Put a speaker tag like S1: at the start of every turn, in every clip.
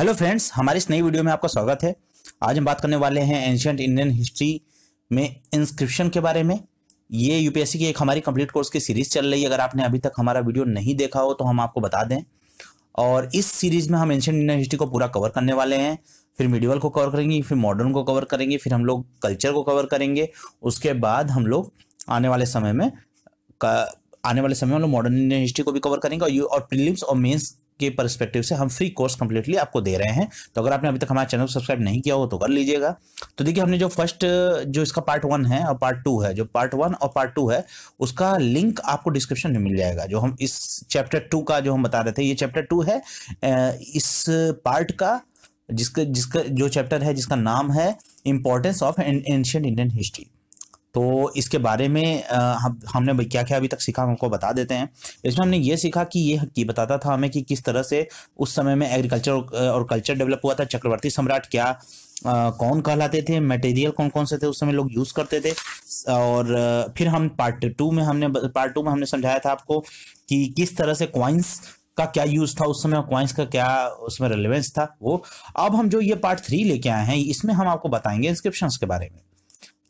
S1: hello friends हमारे इस नई वीडियो में आपका स्वागत है आज हम बात करने वाले हैं एंशियंट इंडियन हिस्ट्री में इंस्क्रिप्शन के बारे में ये यूपीएससी की एक हमारी कंप्लीट कोर्स की सीरीज चल रही है अगर आपने अभी तक हमारा वीडियो नहीं देखा हो तो हम आपको बता दें और इस सीरीज में हम एंशियंट इंडियन हिस्ट्री को पूरा कवर करने वाले हैं फिर मिडिवल को कवर करेंगे फिर मॉडर्न को कवर करेंगे फिर हम लोग कल्चर को कवर करेंगे उसके बाद हम लोग आने वाले समय में आने वाले समय में हम लोग मॉडर्न इंडियन हिस्ट्री को भी कवर करेंगे और और प्रीलिम्स और मेन्स के परस्पेक्टिव से हम फ्री कोर्स कंप्लीटली आपको दे रहे हैं तो अगर आपने अभी तक हमारे चैनल को सब्सक्राइब नहीं किया हो तो कर लीजिएगा तो देखिए हमने जो फर्स्ट जो इसका पार्ट वन है और पार्ट टू है जो पार्ट वन और पार्ट टू है उसका लिंक आपको डिस्क्रिप्शन में मिल जाएगा जो हम इस चैप्टर टू का जो हम बता रहे थे ये चैप्टर टू है इस पार्ट का जिसका जिसका जो चैप्टर है जिसका नाम है importance of ancient Indian history तो इसके बारे में हम हमने क्या क्या अभी तक सीखा हमको बता देते हैं इसमें हमने ये सीखा कि ये हकी बताता था हमें कि किस तरह से उस समय में एग्रीकल्चर और कल्चर डेवलप हुआ था चक्रवर्ती सम्राट क्या आ, कौन कहलाते थे मटेरियल कौन कौन से थे उस समय लोग यूज़ करते थे और फिर हम पार्ट टू में हमने पार्ट टू में हमने समझाया था आपको कि किस तरह से क्वाइंस का क्या यूज था उस समय क्वाइंस का क्या उसमें रेलेवेंस था वो अब हम जो ये पार्ट थ्री लेके आए हैं इसमें हम आपको बताएंगे इंस्क्रिप्शन के बारे में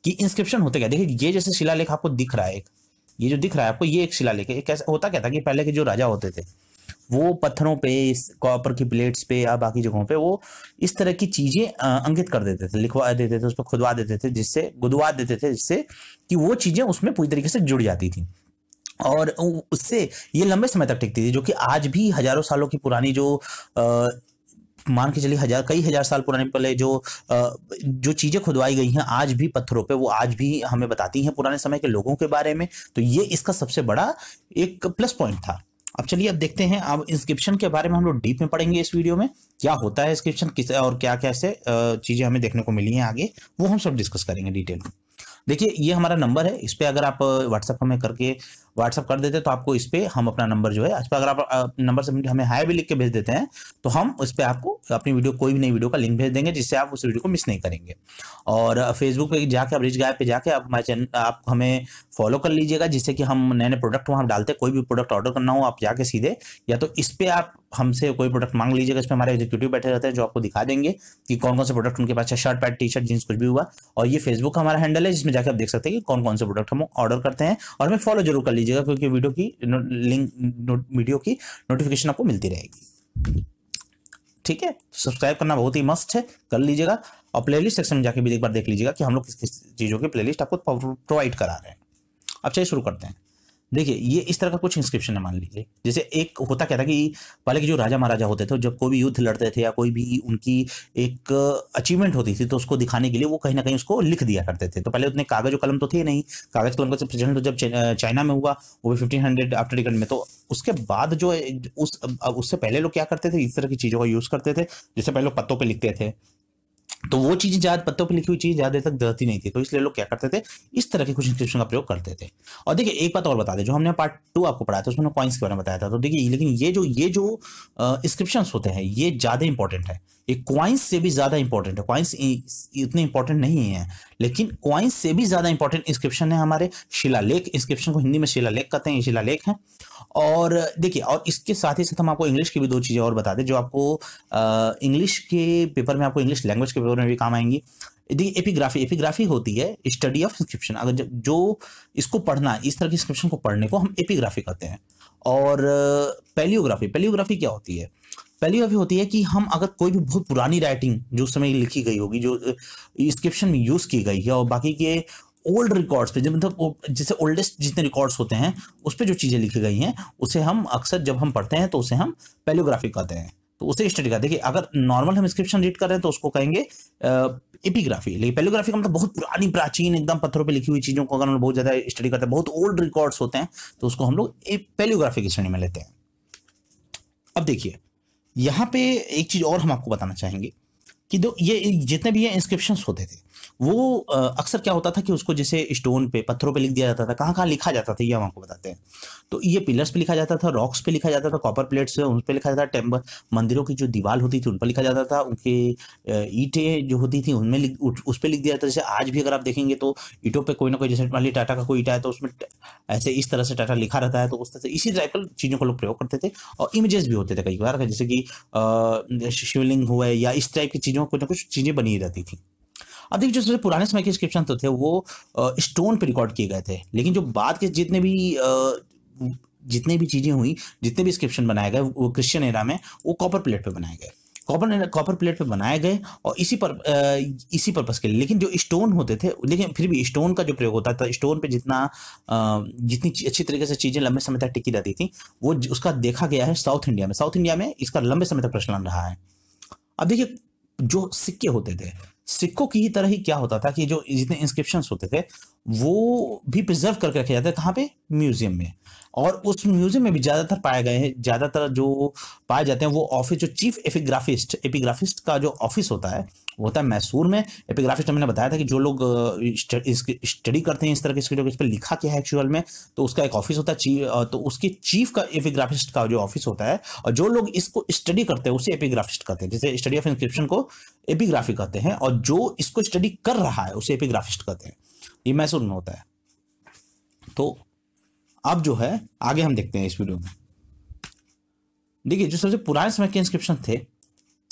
S1: कि इंस्क्रिप्शन होते क्या देखिए ये जैसे शिलालेख आपको दिख रहा है एक ये जो दिख रहा है आपको ये एक शिलालेख है कैसा होता क्या था कि पहले के जो राजा होते थे वो पत्थरों पे इस कॉपर की प्लेट्स पे या बाकी जगहों पे वो इस तरह की चीजें अंकित कर देते थे लिखवा देते थे उस पर खुदवा देते थे जिससे गुदवा देते थे जिससे कि वो चीजें उसमें पूरी तरीके से जुड़ जाती थी और उससे ये लंबे समय तक टिकती थी जो कि आज भी हजारों सालों की पुरानी जो मान के चलिए हजार कई हजार साल पुराने पहले जो जो चीजें खुदवाई गई हैं आज भी पत्थरों पे वो आज भी हमें बताती हैं पुराने समय के लोगों के बारे में तो ये इसका सबसे बड़ा एक प्लस पॉइंट था अब चलिए अब देखते हैं अब इंस्क्रिप्शन के बारे में हम लोग डीप में पढ़ेंगे इस वीडियो में क्या होता है इंस्क्रिप्शन किस और क्या कैसे चीज़ें हमें देखने को मिली हैं आगे वो हम सब डिस्कस करेंगे डिटेल में देखिए ये हमारा नंबर है इस पर अगर आप व्हाट्सएप हमें करके व्हाट्सअप कर देते तो आपको इस पर हम अपना नंबर जो है अच्छा अगर आप नंबर से हमें हाई भी लिख के भेज देते हैं तो हम उस पर आपको अपनी वीडियो कोई भी नई वीडियो का लिंक भेज देंगे जिससे आप उस वीडियो को मिस नहीं करेंगे और फेसबुक पे जाके आप रिच गाय पे जाके आप हमारे चैनल आप हमें फॉलो कर लीजिएगा जिससे कि हम नए नए प्रोडक्ट वहाँ डालते हैं कोई भी प्रोडक्ट ऑर्डर करना हो आप जाके सीधे या तो इस पर आप हमसे कोई प्रोडक्ट मांग लीजिएगा इसमें हमारे एग्जीक्यूटिव बैठे रहते हैं जो आपको दिखा देंगे कि कौन कौन से प्रोडक्ट उनके पास है shirt pant T shirt jeans कुछ भी हुआ और ये फेसबुक का हमारा हैंडल है जिसमें जाकर आप देख सकते हैं कि कौन कौन से प्रोडक्ट हम ऑर्डर करते हैं और हमें फॉलो जरूर कर लीजिए लीजिएगा क्योंकि वीडियो की लिंक वीडियो की नोटिफिकेशन आपको मिलती रहेगी ठीक है सब्सक्राइब तो करना बहुत ही मस्त है कर लीजिएगा और प्लेलिस्ट सेक्शन में जाके भी एक बार देख लीजिएगा कि हम लोग किस किस चीज़ों की प्लेलिस्ट आपको प्रोवाइड करा रहे हैं अब चलिए शुरू करते हैं देखिए ये इस तरह का कुछ इंस्क्रिप्शन है मान लीजिए जैसे एक होता क्या था कि पहले के जो राजा महाराजा होते थे जब कोई भी युद्ध लड़ते थे या कोई भी उनकी एक अचीवमेंट होती थी तो उसको दिखाने के लिए वो कहीं ना कहीं उसको लिख दिया करते थे तो पहले उतने कागज और कलम तो थे नहीं कागज कलम का प्रचलन तो जब चाइना में हुआ वो भी फिफ्टीन हंड्रेड आफ्टर डिकन में तो उसके बाद जो उस उससे पहले लोग क्या करते थे इस तरह की चीज़ों का यूज़ करते थे जिससे पहले लोग पत्तों पर लिखते थे तो वो चीज ज्यादा पत्तों पर लिखी हुई चीज ज्यादा देर तक दहती नहीं थी तो इसलिए लोग क्या करते थे इस तरह के कुछ इंस्क्रिप्शन का प्रयोग करते थे और देखिए एक बात और बता दें जो हमने पार्ट टू आपको पढ़ाया था उसमें हमने कॉइन्स के बारे में बताया था तो देखिए लेकिन ये जो ये जो इंस्क्रिप्शन होते हैं ये ज्यादा इंपॉर्टेंट है ये क्वाइंस से भी ज़्यादा इंपॉर्टेंट है क्वाइंस इतने इंपॉर्टेंट नहीं है लेकिन क्वाइंस से भी ज़्यादा इंपॉर्टेंट इंस्क्रिप्शन है हमारे शिलालेख इंस्क्रिप्शन को हिंदी में शिलालेख कहते हैं शिलालेख है और देखिए और इसके साथ ही साथ हम आपको इंग्लिश की भी दो चीज़ें और बता दें जो आपको इंग्लिश के पेपर में आपको इंग्लिश लैंग्वेज के पेपर में भी काम आएंगी देखिए एपिग्राफी एपिग्राफी होती है स्टडी ऑफ इंस्क्रिप्शन अगर जो इसको पढ़ना इस तरह के इंस्क्रिप्शन को पढ़ने को हम एपिग्राफी कहते हैं और पेलियोग्राफी पेलियोग्राफी क्या होती है पहली बात होती है कि हम अगर कोई भी बहुत पुरानी राइटिंग जो उस समय लिखी गई होगी जो डिस्क्रिप्शन में यूज की गई है और बाकी के ओल्ड रिकॉर्ड्स पे जब मतलब जैसे ओल्डेस्ट जितने रिकॉर्ड्स होते हैं उस पर जो चीज़ें लिखी गई हैं उसे हम अक्सर जब हम पढ़ते हैं तो उसे हम पेलियोग्राफी कहते हैं तो उसे स्टडी करते हैं कि अगर नॉर्मल हम स्क्रिप्शन रीड कर रहे हैं तो उसको कहेंगे एपिग्राफी लेकिन पेलोग्राफी का मतलब बहुत पुरानी प्राचीन एकदम पत्थरों पर लिखी हुई चीज़ों को अगर हम बहुत ज़्यादा स्टडी करते हैं बहुत ओल्ड रिकॉर्ड्स होते हैं तो उसको हम लोग पेलोग्राफी की श्रेणी में लेते हैं अब देखिए यहाँ पे एक चीज़ और हम आपको बताना चाहेंगे कि दो ये जितने भी ये इंस्क्रिप्शन होते थे वो अक्सर क्या होता था कि उसको जैसे स्टोन पे पत्थरों पे लिख दिया जाता था कहाँ कहाँ लिखा जाता था ये हम आपको बताते हैं तो ये पिलर्स पे लिखा जाता था रॉक्स पे लिखा जाता था कॉपर प्लेट्स उन पर लिखा जाता था टेम्पल मंदिरों की जो दीवार होती थी उन पर लिखा जाता था उनके ईटें जो होती थी उनमें उस पर लिख दिया जाता था जैसे आज भी अगर आप देखेंगे तो ईटों पर कोई ना कोई जैसे मान ली टाटा का कोई ईटा है तो उसमें ऐसे इस तरह से टाटा लिखा रहता है तो उस तरह से इसी टाइप का चीज़ों को लोग प्रयोग करते थे और इमेजेस भी होते थे कई बार जैसे कि शिवलिंग हुआ या इस टाइप की चीज़ों कुछ ना कुछ चीज़ें बनी रहती थी अब देखिए जो पुराने समय के इंस्क्रिप्शन तो थे वो स्टोन पे रिकॉर्ड किए गए थे लेकिन जो बाद के जितने भी जितने भी चीज़ें हुई जितने भी स्क्रिप्शन बनाए गए वो क्रिश्चियन एरा में वो कॉपर प्लेट पर बनाए गए कॉपर कॉपर प्लेट पे बनाए गए और इसी पर इसी पर्पस के लिए लेकिन जो स्टोन होते थे लेकिन फिर भी स्टोन का जो प्रयोग होता था स्टोन पे जितना जितनी अच्छी तरीके से चीज़ें लंबे समय तक टिकी रहती थी वो उसका देखा गया है साउथ इंडिया में साउथ इंडिया में इसका लंबे समय तक प्रचलन रहा है अब देखिए जो सिक्के होते थे सिक्कों की ही तरह ही क्या होता था कि जो जितने इंस्क्रिप्शन होते थे वो भी प्रिजर्व करके रखे जाते कहाँ पे म्यूजियम में और उस म्यूजियम में भी ज़्यादातर पाए गए हैं ज़्यादातर जो पाए जाते हैं वो ऑफिस जो चीफ एपिग्राफिस्ट एपिग्राफिस्ट का जो ऑफिस होता है होता है मैसूर में एपिग्राफिस्ट हमने बताया था कि जो लोग स्टडी करते हैं इस तरह के स्टडी इस पर लिखा क्या है एक्चुअल में तो उसका एक ऑफिस होता है चीफ तो उसके चीफ का एपिग्राफिस्ट का जो ऑफिस होता है और जो लोग इसको स्टडी करते हैं उसे एपिग्राफिस्ट कहते हैं जैसे स्टडी ऑफ इंस्क्रिप्शन को एपिग्राफी कहते हैं और जो इसको स्टडी कर रहा है उसे एपिग्राफिस्ट कहते हैं ये मैसूर में होता है तो अब जो है आगे हम देखते हैं इस वीडियो में देखिए जो सबसे पुराने समय के इंस्क्रिप्शन थे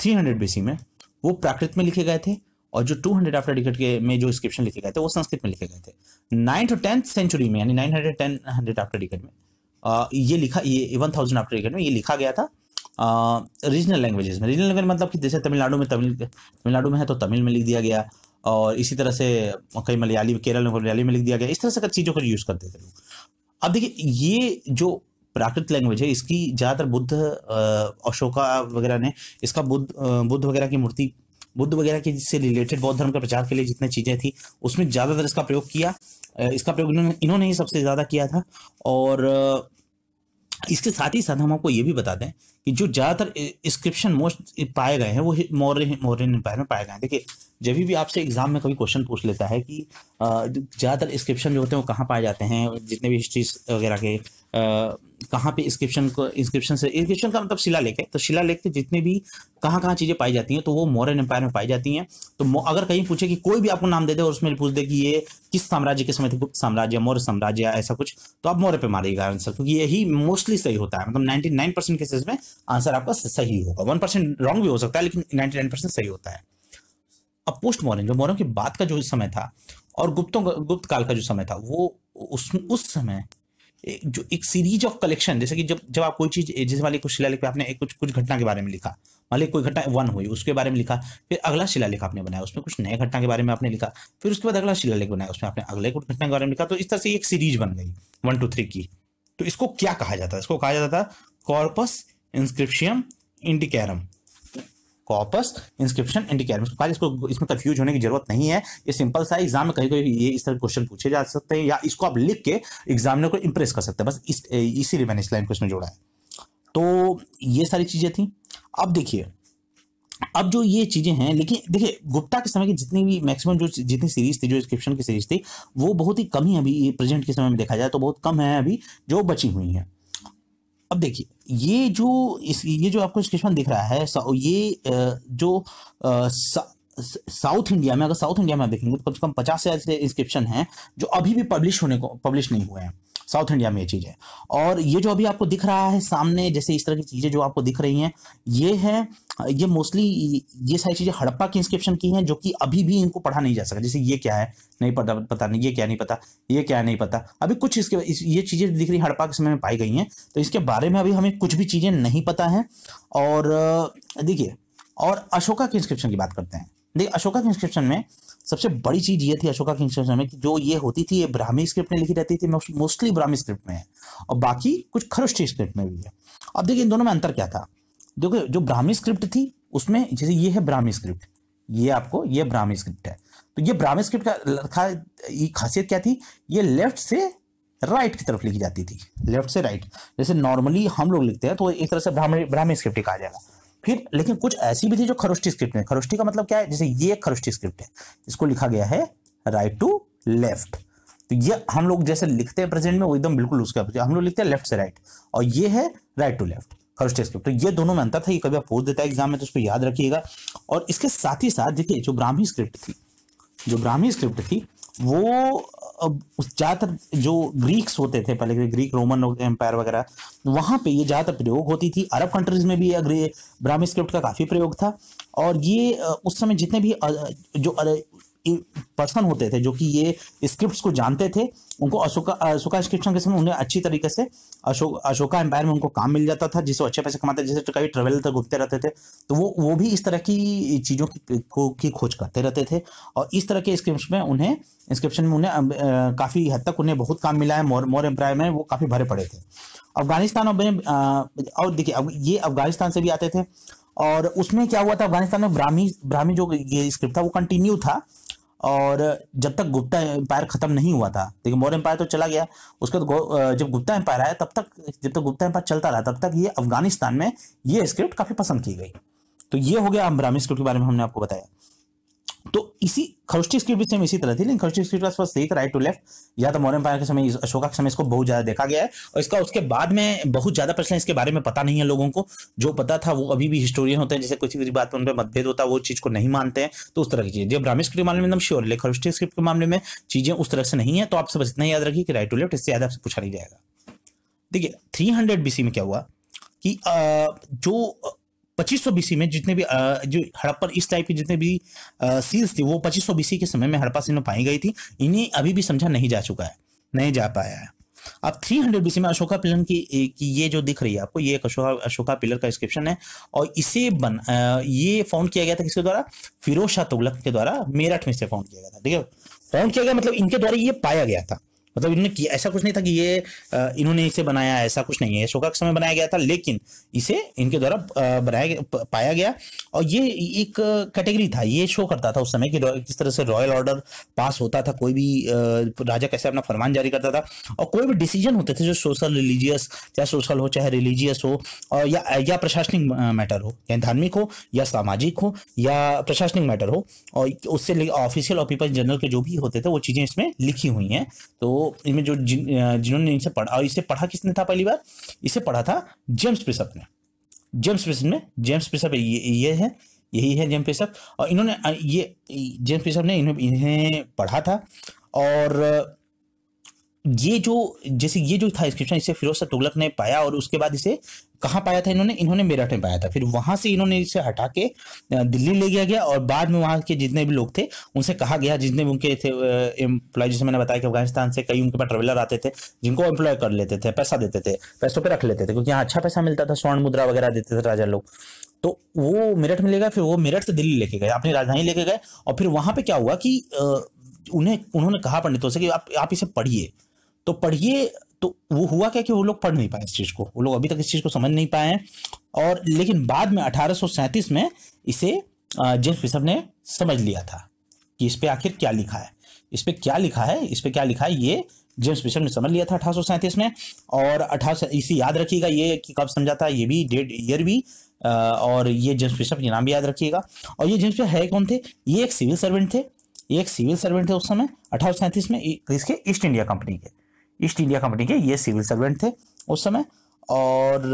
S1: 300 बीसी में वो प्राकृत में लिखे गए थे और जो 200 आफ्टर डिकट के में जो स्क्रिप्शन लिखे गए थे वो संस्कृत में लिखे गए थे नाइन्थ और टेंथ सेंचुरी में यानी nine hundred ten hundred after डिकट में आ, ये लिखा ये वन थाउजेंड आफ्टर डिकट में ये लिखा गया था रीजनल लैंग्वेजेस में रीजनल लैंग्वेज मतलब कि जैसे तमिलनाडु में तमिल तमिलनाडु में है तो तमिल में लिख दिया गया और इसी तरह से कई मलयाली केरल में मलयाली में लिख दिया गया इस तरह से चीज़ों का यूज़ करते थे लोग अब देखिए ये जो प्राकृत लैंग्वेज है इसकी ज़्यादातर बुद्ध अशोका वगैरह ने इसका बुद्ध बुद्ध वगैरह की मूर्ति बुद्ध वगैरह के जिससे रिलेटेड बौद्ध धर्म का प्रचार के लिए जितनी चीज़ें थी उसमें ज़्यादातर इसका प्रयोग किया इसका प्रयोग इन्होंने इन्होंने ही सबसे ज़्यादा किया था और इसके साथ ही साथ हम आपको ये भी बता दें कि जो ज़्यादातर इंस्क्रिप्शन मोस्ट पाए गए हैं वो मौर्य मौर्य एम्पायर में पाए गए हैं देखिए जब भी आपसे एग्जाम में कभी क्वेश्चन पूछ लेता है कि ज़्यादातर इंस्क्रिप्शन जो होते हैं वो कहाँ पाए जाते हैं जितने भी हिस्ट्री वगैरह के कहाँ पे इंस्क्रिप्शन को इंस्क्रिप्शन से इंस्क्रिप्शन का मतलब शिला लेख है तो शिला लेख से जितने भी कहाँ कहाँ चीज़ें पाई जाती हैं तो वो मौर्यन एम्पायर में पाई जाती हैं तो अगर कहीं पूछे कि कोई भी आपको नाम दे दे और उसमें पूछ दे कि ये किस साम्राज्य के समय थे गुप्त साम्राज्य मौर्य साम्राज्य ऐसा कुछ तो आप मौर्य पे मारेगा आंसर क्योंकि यही मोस्टली सही होता है मतलब नाइनटी नाइन परसेंट केसेज में आंसर आपका सही होगा वन परसेंट रॉन्ग भी हो सकता है लेकिन नाइनटी नाइन परसेंट सही होता है अब पोस्ट मौर्य जो मौर्य के बाद का जो समय था और गुप्तों गुप्त काल का जो समय था वो उस उस समय जो एक सीरीज ऑफ कलेक्शन जैसे कि जब जब आप कोई चीज़ जैसे मान ली कुछ शिलालेख पे आपने एक कुछ कुछ घटना के बारे में लिखा मान ली कोई घटना वन हुई उसके बारे में लिखा फिर अगला शिलालेख आपने बनाया उसमें कुछ नए घटना के बारे में आपने लिखा फिर उसके बाद अगला शिलालेख बनाया उसमें आपने अगले कुछ घटना के बारे में लिखा तो इस तरह से एक सीरीज बन गई वन टू थ्री की तो इसको क्या कहा जाता है इसको कहा जाता था Corpus Inscriptionum Indicarum corpus inscription and इसको इसमें कंफ्यूज होने की जरूरत नहीं है ये सिंपल सा एग्जाम में कहीं कहीं ये इस तरह क्वेश्चन पूछे जा सकते हैं या इसको आप लिख के एग्जामिनर को इंप्रेस कर सकते हैं बस इस इसीलिए मैंने इस लाइन को इसमें जोड़ा है तो ये सारी चीज़ें थी अब देखिए अब जो ये चीज़ें हैं लेकिन देखिए गुप्ता के समय की जितनी भी मैक्सिमम जो जितनी सीरीज थी जो इंस्क्रिप्शन की सीरीज थी वो बहुत ही कम ही अभी प्रेजेंट के समय में देखा जाए तो बहुत कम है अभी जो बची हुई है अब देखिए ये जो इस ये जो आपको स्टेशन दिख रहा है ये जो साउथ इंडिया में अगर साउथ इंडिया में आप देखेंगे तो कम से कम पचास से ऐसे इंस्क्रिप्शन हैं जो अभी भी पब्लिश होने को पब्लिश नहीं हुए हैं साउथ इंडिया में ये चीज़ है और ये जो अभी आपको दिख रहा है सामने जैसे इस तरह की चीज़ें जो आपको दिख रही हैं ये है ये मोस्टली ये सारी चीज़ें हड़प्पा की इंस्क्रिप्शन की हैं जो कि अभी भी इनको पढ़ा नहीं जा सका जैसे ये क्या है नहीं पता पता नहीं ये क्या नहीं पता ये क्या नहीं पता अभी कुछ इसके इस, ये चीज़ें दिख रही हड़प्पा के समय में पाई गई हैं तो इसके बारे में अभी हमें कुछ भी चीज़ें नहीं पता हैं और देखिए और अशोका की इंस्क्रिप्शन की बात करते हैं देखिए अशोका की इंस्क्रिप्शन में सबसे बड़ी चीज ये थी अशोका की इंस्क्रिप्शन में कि जो ये होती थी ये ब्राह्मी स्क्रिप्ट में लिखी रहती थी मोस्टली ब्राह्मी स्क्रिप्ट में है और बाकी कुछ खरुष्ठी स्क्रिप्ट में भी है अब देखिए इन दोनों में अंतर क्या था देखो जो ब्राह्मी स्क्रिप्ट थी उसमें जैसे ये है ब्राह्मी स्क्रिप्ट ये आपको ये ब्राह्मी स्क्रिप्ट है तो ये ब्राह्मी स्क्रिप्ट का ये खासियत क्या थी ये लेफ्ट से राइट की तरफ लिखी जाती थी लेफ्ट से राइट जैसे नॉर्मली हम लोग लिखते हैं तो एक तरह से ब्राह्मी ब्राह्मी स्क्रिप्ट ही कहा जाएगा फिर लेकिन कुछ ऐसी भी थी जो खरुष्टी स्क्रिप्ट में खरुष्टी का मतलब क्या है जैसे ये खरुष्टी स्क्रिप्ट है इसको लिखा गया है राइट टू लेफ्ट तो ये हम लोग जैसे लिखते हैं प्रेजेंट में वो एकदम बिल्कुल उसका हम लोग लिखते हैं लेफ्ट से राइट और ये है right to left Kharosthi script तो ये दोनों में अंतर था ये कभी आप पूछ देता है एग्जाम में तो उसको याद रखिएगा और इसके साथ ही साथ देखिए जो ब्राह्मी स्क्रिप्ट थी जो ब्राह्मी स्क्रिप्ट थी वो ज़्यादातर जो ग्रीक्स होते थे पहले ग्रीक रोमन एम्पायर वगैरह वहां पे ये ज़्यादातर प्रयोग होती थी अरब कंट्रीज़ में भी ब्राह्मी स्क्रिप्ट का काफ़ी प्रयोग था और ये उस समय जितने भी जो पर्सन होते थे जो कि ये स्क्रिप्ट्स को जानते थे उनको अशोका अशोका स्क्रिप्शन के समय उन्हें अच्छी तरीके से अशोक अशोका एम्पायर में उनको काम मिल जाता था जिससे अच्छे पैसे कमाते जैसे कभी ट्रेवल तक घूमते रहते थे तो वो वो भी इस तरह की चीज़ों की को की खोज करते रहते थे और इस तरह के स्क्रिप्ट में उन्हें इंस्क्रिप्शन में उन्हें काफ़ी हद तक उन्हें बहुत काम मिला है मोर मोर एम्पायर में वो काफ़ी भरे पड़े थे अफगानिस्तान में और देखिए अब ये अफगानिस्तान से भी आते थे और उसमें क्या हुआ था अफगानिस्तान में ब्राह्मी ब्राह्मी जो ये स्क्रिप्ट था वो कंटिन्यू था और जब तक गुप्ता एम्पायर खत्म नहीं हुआ था लेकिन मौर्य एम्पायर तो चला गया उसके बाद जब गुप्ता एम्पायर आया तब तक जब तक गुप्ता एम्पायर चलता रहा तब तक ये अफगानिस्तान में ये स्क्रिप्ट काफ़ी पसंद की गई तो ये हो गया ब्राह्मी स्क्रिप्ट के बारे में हमने आपको बताया तो इसी खौष्टी स्क्रिप्ट भी सेम इसी तरह थी लेकिन खौष्टी स्क्रिप्ट का बस एक राइट टू लेफ्ट या तो मौर्य के समय अशोका के समय इसको बहुत ज्यादा देखा गया है और इसका उसके बाद में बहुत ज्यादा प्रश्न इसके बारे में पता नहीं है लोगों को जो पता था वो अभी भी हिस्टोरियन होते हैं जैसे कुछ भी बात पर उन पर मतभेद होता है वो चीज को नहीं मानते हैं तो उस तरह की चीज जो ब्राह्मी स्क्रिप्ट के मामले में एकदम श्योर लेकिन खौष्टी स्क्रिप्ट के मामले में चीजें उस तरह से नहीं है तो आप सब इतना याद रखिए कि राइट टू लेफ्ट इससे ज्यादा आपसे पूछा नहीं जाएगा देखिए थ्री हंड्रेड बीसी में क्या हुआ कि जो पच्चीस सौ बीसी में जितने भी जो हड़प्पर इस टाइप के जितने भी सील्स थे वो पच्चीस सौ बीसी के समय में हड़प्पा सीन में पाई गई थी इन्हें अभी भी समझा नहीं जा चुका है नहीं जा पाया है अब 300 हंड्रेड बीसी में अशोका पिलर की, की ये जो दिख रही है आपको ये एक अशोका अशोका पिलर का डिस्क्रिप्शन है और इसे बन ये फाउंड किया गया था किसके द्वारा फिरोज शाह तुगलक के द्वारा मेरठ में से फाउंड किया गया था ठीक है फाउंड किया गया मतलब इनके द्वारा ये पाया गया था मतलब इन्होंने किया ऐसा कुछ नहीं था कि ये इन्होंने इसे बनाया ऐसा कुछ नहीं है अशोका के समय बनाया गया था लेकिन इसे इनके द्वारा बनाया पाया गया और ये एक कैटेगरी था ये शो करता था उस समय कि किस तरह से रॉयल ऑर्डर पास होता था कोई भी राजा कैसे अपना फरमान जारी करता था और कोई भी डिसीजन होते थे जो सोशल रिलीजियस चाहे सोशल हो चाहे रिलीजियस हो और या या प्रशासनिक मैटर हो या धार्मिक हो या सामाजिक हो या प्रशासनिक मैटर हो और उससे ऑफिशियल और पीपल जनरल के जो भी होते थे वो चीज़ें इसमें लिखी हुई हैं तो इनमें जो जिन जिन्होंने इनसे पढ़ा और इसे पढ़ा किसने था पहली बार इसे पढ़ा था जेम्स पेशअप ने जेम्स पेशअप ने जेम्स पेशअप ये ये है यही है जेम्स पेशअप और इन्होंने ये जेम्स पेशअप ने इन्हें इन्हें पढ़ा था और ये जो जैसे ये जो था इंस्क्रिप्शन इसे फिरोज शाह तुगलक ने पाया और उसके बाद इसे कहाँ पाया था इन्होंने इन्होंने मेरठ में पाया था फिर वहां से इन्होंने इसे हटा के दिल्ली ले गया गया और बाद में वहां के जितने भी लोग थे उनसे कहा गया जितने भी उनके थे एम्प्लॉय जैसे मैंने बताया कि अफगानिस्तान से कई उनके पास ट्रेवलर आते थे जिनको एम्प्लॉय कर लेते थे पैसा देते थे पैसों पर रख लेते थे क्योंकि यहाँ अच्छा पैसा मिलता था स्वर्ण मुद्रा वगैरह देते थे राजा लोग तो वो मेरठ में ले गए फिर वो मेरठ से दिल्ली लेके गए अपनी राजधानी लेके गए और फिर वहां पे क्या हुआ कि उन्हें उन्होंने कहा पंडितों से कि आप आप इसे पढ़िए तो पढ़िए तो वो हुआ क्या कि वो लोग पढ़ नहीं पाए इस चीज़ को वो लोग अभी तक इस चीज़ को समझ नहीं पाए हैं और लेकिन बाद में अठारह में इसे जेम्स बिशप ने समझ लिया था कि इस पर आखिर क्या लिखा है इस पर क्या लिखा है इस पर क्या लिखा है ये जेम्स बिशप ने समझ लिया था अठारह में और अठारह इसे याद रखिएगा ये कि कब समझा था ये भी डेट ईयर भी और ये जेम्स बिशप ये नाम भी याद रखिएगा और ये जेम्स बिशप है कौन थे ये एक सिविल सर्वेंट थे ये एक सिविल सर्वेंट थे उस समय अठारह में इसके ईस्ट इंडिया कंपनी के ईस्ट इंडिया कंपनी के ये सिविल सर्वेंट थे उस समय और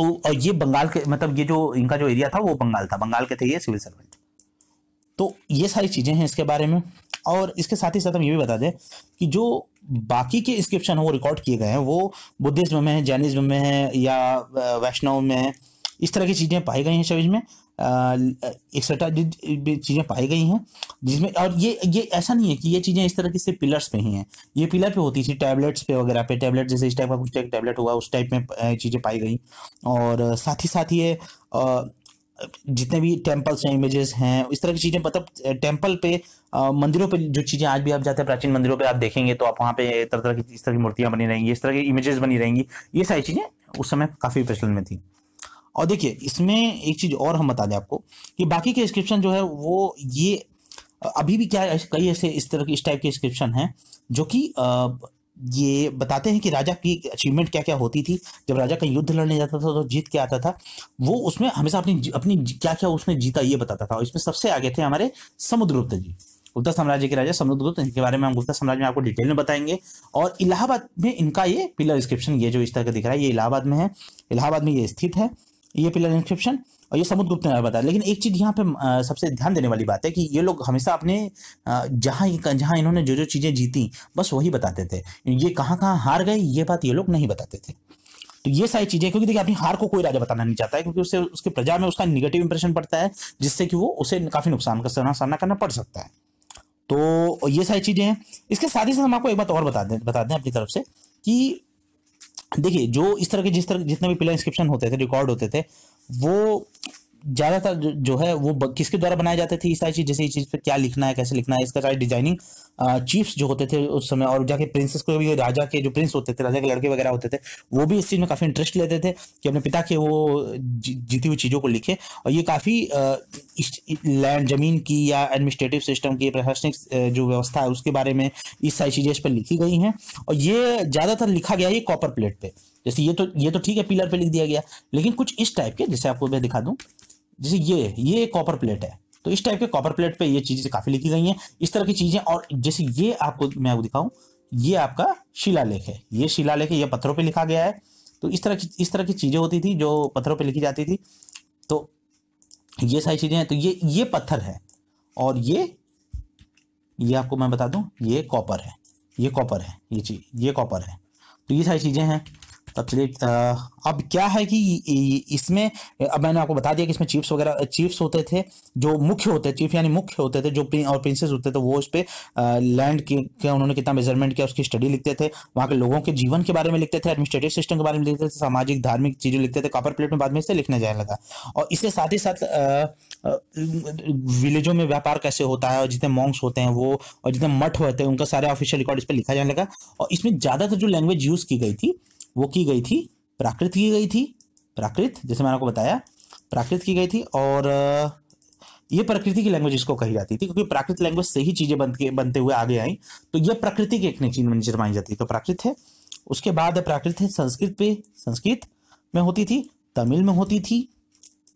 S1: और ये बंगाल के मतलब ये जो इनका जो एरिया था वो बंगाल था बंगाल के थे ये सिविल सर्वेंट तो ये सारी चीज़ें हैं इसके बारे में और इसके साथ ही साथ हम ये भी बता दें कि जो बाकी के इंस्क्रिप्शन वो रिकॉर्ड किए गए हैं वो बुद्धिज्म में है जैनिज्म में है या वैष्णव में है इस तरह की चीज़ें पाई गई हैं शरीर में एक्सेट्रा चीज़ें पाई गई हैं जिसमें और ये ये ऐसा नहीं है कि ये चीज़ें इस तरह की सिर्फ पिलर्स पे ही हैं ये पिलर पे होती थी टैबलेट्स पे वगैरह पे टैबलेट जैसे इस टाइप का कुछ टैबलेट हुआ उस टाइप में चीज़ें पाई गई और साथ ही साथ ये जितने भी टेम्पल्स हैं इमेजेस हैं इस तरह की चीज़ें मतलब टेम्पल पे मंदिरों पे जो चीज़ें आज भी आप जाते हैं प्राचीन मंदिरों पे आप देखेंगे तो आप वहाँ पे तरह तरह की इस तरह की मूर्तियाँ बनी रहेंगी इस तरह की इमेजेस बनी रहेंगी ये सारी चीज़ें उस समय काफ़ी प्रचलन में थी और देखिए इसमें एक चीज़ और हम बता दें आपको कि बाकी के स्क्रिप्शन जो है वो ये अभी भी क्या कई ऐसे इस तरह के इस टाइप के स्क्रिप्शन हैं जो कि ये बताते हैं कि राजा की अचीवमेंट क्या क्या होती थी जब राजा का युद्ध लड़ने जाता था तो जीत के आता था वो उसमें हमेशा अपनी अपनी क्या क्या उसने जीता ये बताता था और इसमें सबसे आगे थे हमारे समुद्रगुप्त जी गुप्ता साम्राज्य के राजा समुद्रगुप्त इनके बारे में हम गुप्ता साम्राज्य में आपको डिटेल में बताएंगे और इलाहाबाद में इनका ये पिलर डिस्क्रिप्शन ये जो इस तरह का दिख रहा है ये इलाहाबाद में है इलाहाबाद में ये स्थित है ये पिलर इंक्रिप्शन और ये समुद्र गुप्त ने बताया लेकिन एक चीज़ यहाँ पे सबसे ध्यान देने वाली बात है कि ये लोग हमेशा अपने जहाँ जहाँ इन्होंने जो जो चीज़ें जीती बस वही बताते थे ये कहाँ कहाँ हार गए ये बात ये लोग नहीं बताते थे तो ये सारी चीज़ें क्योंकि देखिए अपनी हार को कोई राजा बताना नहीं चाहता है क्योंकि उससे उसके प्रजा में उसका निगेटिव इंप्रेशन पड़ता है जिससे कि वो उसे काफ़ी नुकसान का सामना सामना करना पड़ सकता है तो ये सारी चीज़ें हैं इसके साथ ही साथ हम आपको एक बात और बता दें बता दें अपनी तरफ से कि देखिए जो इस तरह के जिस तरह जितने भी पिलर इंस्क्रिप्शन होते थे रिकॉर्ड होते थे वो ज़्यादातर जो है वो किसके द्वारा बनाए जाते थे ये सारी चीज़ जैसे ये चीज़ पे क्या लिखना है कैसे लिखना है इसका सारी डिजाइनिंग चीफ्स जो होते थे उस समय और जाके प्रिंसेस को भी राजा के जो प्रिंस होते थे राजा के लड़के वगैरह होते थे वो भी इस चीज़ में काफ़ी इंटरेस्ट लेते थे कि अपने पिता के वो जीती हुई चीज़ों को लिखे और ये काफ़ी लैंड जमीन की या एडमिनिस्ट्रेटिव सिस्टम की प्रशासनिक जो व्यवस्था है उसके बारे में इस सारी चीज़ें इस पर लिखी गई हैं और ये ज़्यादातर लिखा गया है कॉपर प्लेट पे जैसे ये तो ये तो ठीक है पिलर पे लिख दिया गया लेकिन कुछ इस टाइप के जैसे आपको मैं दिखा दूँ जैसे ये ये कॉपर प्लेट है तो इस टाइप के कॉपर प्लेट पे ये चीजें काफी लिखी गई हैं इस तरह की चीजें और जैसे ये आपको मैं आपको दिखाऊं ये आपका शिलालेख है ये शिलालेख है ये पत्थरों पे लिखा गया है तो इस तरह की इस तरह की चीजें होती थी जो पत्थरों पे लिखी जाती थी तो ये सारी चीजें हैं तो ये ये पत्थर है और ये ये आपको मैं बता दूं ये कॉपर है ये कॉपर है ये चीज ये कॉपर है तो ये सारी चीजें हैं तो चलिए uh, अब क्या है कि इसमें अब मैंने आपको बता दिया कि इसमें चीफ्स वगैरह चीफ्स uh, होते थे जो मुख्य होते चीफ यानी मुख्य होते थे जो और प्रिंसेस होते थे तो वो उस पर लैंड क्या उन्होंने कितना मेजरमेंट किया उसकी स्टडी लिखते थे वहाँ के लोगों के जीवन के बारे में लिखते थे एडमिनिस्ट्रेटिव सिस्टम के बारे में लिखते थे सामाजिक धार्मिक चीज़ें लिखते थे कॉपर प्लेट में बाद में इससे लिखने जाने लगा और इसके साथ ही साथ विलेजों uh, में व्यापार कैसे होता है और जितने मॉन्ग्स होते हैं वो और जितने मठ होते हैं उनका सारे ऑफिशियल रिकॉर्ड इस पर लिखा जाने लगा और इसमें ज़्यादातर जो लैंग्वेज यूज़ की गई थी वो की गई थी प्राकृत की गई थी प्राकृत जैसे मैंने आपको बताया प्राकृत की गई थी और ये प्रकृति की लैंग्वेज इसको कही जाती थी क्योंकि प्राकृत लैंग्वेज से ही चीज़ें बनते बनते हुए आगे आई तो यह प्रकृति की एक नई चीज मानी जाती है तो प्राकृत है उसके बाद प्राकृत है संस्कृत पे संस्कृत में होती थी तमिल में होती थी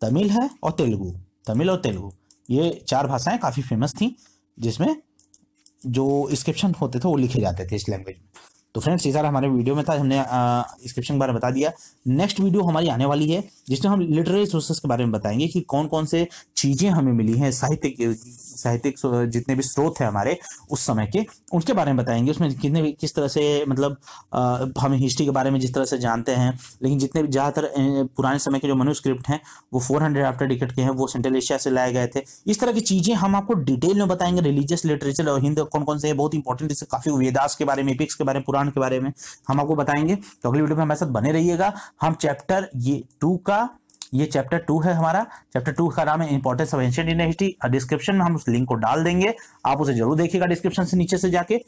S1: तमिल है और तेलुगु तमिल और तेलुगु ये चार भाषाएं काफ़ी फेमस थी जिसमें जो स्क्रिप्शन होते थे वो लिखे जाते थे इस लैंग्वेज में तो फ्रेंड्स ये सारा हमारे वीडियो में था हमने डिस्क्रिप्शन के बारे में बता दिया नेक्स्ट वीडियो हमारी आने वाली है जिसमें हम लिटरेरी सोर्सेस के बारे में बताएंगे कि कौन कौन से चीज़ें हमें मिली हैं साहित्य साहित्यिक जितने भी स्रोत हैं हमारे उस समय के उनके बारे में बताएंगे उसमें कितने भी किस तरह से मतलब आ, हम हिस्ट्री के बारे में जिस तरह से जानते हैं लेकिन जितने भी ज़्यादातर पुराने समय के जो मनुस्क्रिप्ट हैं वो फोर हंड्रेड आफ्टर टिकट के हैं वो सेंट्रल एशिया से लाए गए थे इस तरह की चीज़ें हम आपको डिटेल में बताएंगे रिलीजियस लिटरेचर और हिंद कौन कौन से बहुत इंपॉर्टेंट जैसे काफ़ी वेदास के बारे में एपिक्स के बारे में पुराने निर्माण के बारे में हम आपको बताएंगे तो अगली वीडियो में हमारे साथ बने रहिएगा हम चैप्टर ये टू का ये चैप्टर टू है हमारा चैप्टर टू का नाम है importance of ancient Indian history description में हम उस लिंक को डाल देंगे आप उसे जरूर देखिएगा डिस्क्रिप्शन से नीचे से जाके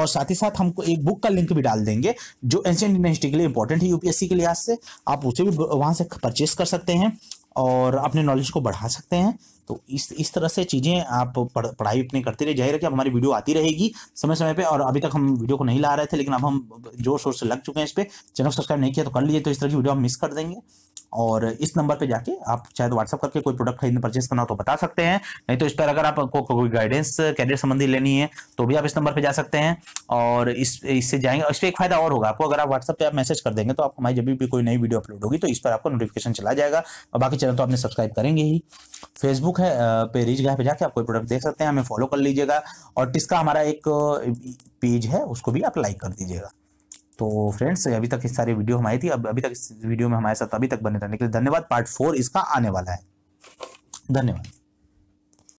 S1: और साथ ही साथ हमको एक बुक का लिंक भी डाल देंगे जो एंशियंट इंडियन हिस्ट्री के लिए इंपॉर्टेंट है यूपीएससी के लिहाज से आप उसे भी वहां से परचेस कर सकते हैं और अपने नॉलेज को बढ़ा सकते हैं तो इस इस तरह से चीज़ें आप पढ़, पढ़ाई अपनी करते रहे जाहिर है कि अब हमारी वीडियो आती रहेगी समय समय पे और अभी तक हम वीडियो को नहीं ला रहे थे लेकिन अब हम जोर शोर से लग चुके हैं इस पर चैनल सब्सक्राइब नहीं किया तो कर लीजिए तो इस तरह की वीडियो हम मिस कर देंगे और इस नंबर पे जाके आप शायद व्हाट्सअप करके कोई प्रोडक्ट खरीदने परचेस करना हो तो बता सकते हैं नहीं तो इस पर अगर आपको कोई गाइडेंस कैरियर संबंधी लेनी है तो भी आप इस नंबर पर जा सकते हैं और इस इससे जाएंगे इस पर एक फायदा और होगा आपको अगर आप व्हाट्सअप पर आप मैसेज कर देंगे तो आप हमारी जब भी कोई नई वीडियो अपलोड होगी तो इस पर आपको नोटिफिकेशन चला जाएगा और बाकी चैनल तो आपने सब्सक्राइब करेंगे ही फेसबुक है पे रीच गाय पे जाके आप कोई प्रोडक्ट देख सकते हैं हमें फॉलो कर लीजिएगा और टिस्का हमारा एक पेज है उसको भी आप लाइक कर दीजिएगा तो फ्रेंड्स अभी तक इस सारी वीडियो हमारी थी अब अभी तक इस वीडियो में हमारे साथ अभी तक बने रहने के लिए धन्यवाद पार्ट फोर इसका आने वाला है धन्यवाद